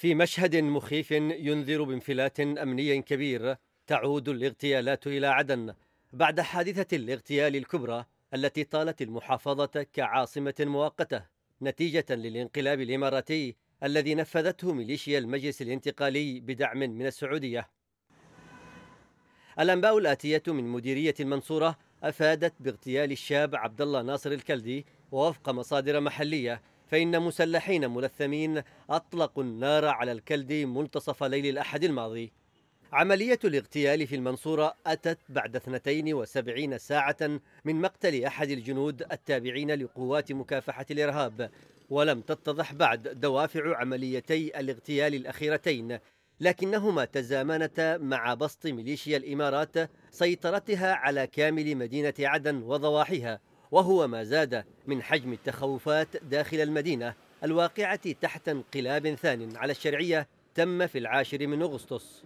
في مشهد مخيف ينذر بانفلات امني كبير تعود الاغتيالات الى عدن بعد حادثه الاغتيال الكبرى التي طالت المحافظه كعاصمه مؤقته نتيجه للانقلاب الاماراتي الذي نفذته ميليشيا المجلس الانتقالي بدعم من السعوديه. الانباء الاتيه من مديريه المنصوره افادت باغتيال الشاب عبد الله ناصر الكلدي ووفق مصادر محليه فإن مسلحين ملثمين أطلقوا النار على الكلد منتصف ليل الأحد الماضي عملية الاغتيال في المنصورة أتت بعد 72 ساعة من مقتل أحد الجنود التابعين لقوات مكافحة الإرهاب ولم تتضح بعد دوافع عمليتي الاغتيال الأخيرتين لكنهما تزامنتا مع بسط ميليشيا الإمارات سيطرتها على كامل مدينة عدن وضواحيها وهو ما زاد من حجم التخوفات داخل المدينة الواقعة تحت انقلاب ثان على الشرعية تم في العاشر من أغسطس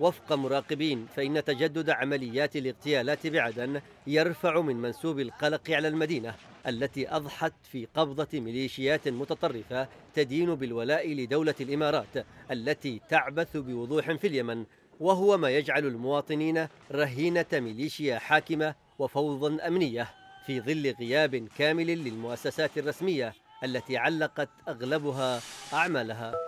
وفق مراقبين فإن تجدد عمليات الاغتيالات بعدن يرفع من منسوب القلق على المدينة التي أضحت في قبضة ميليشيات متطرفة تدين بالولاء لدولة الإمارات التي تعبث بوضوح في اليمن وهو ما يجعل المواطنين رهينة ميليشيا حاكمة وفوضى أمنية في ظل غياب كامل للمؤسسات الرسمية التي علقت أغلبها أعمالها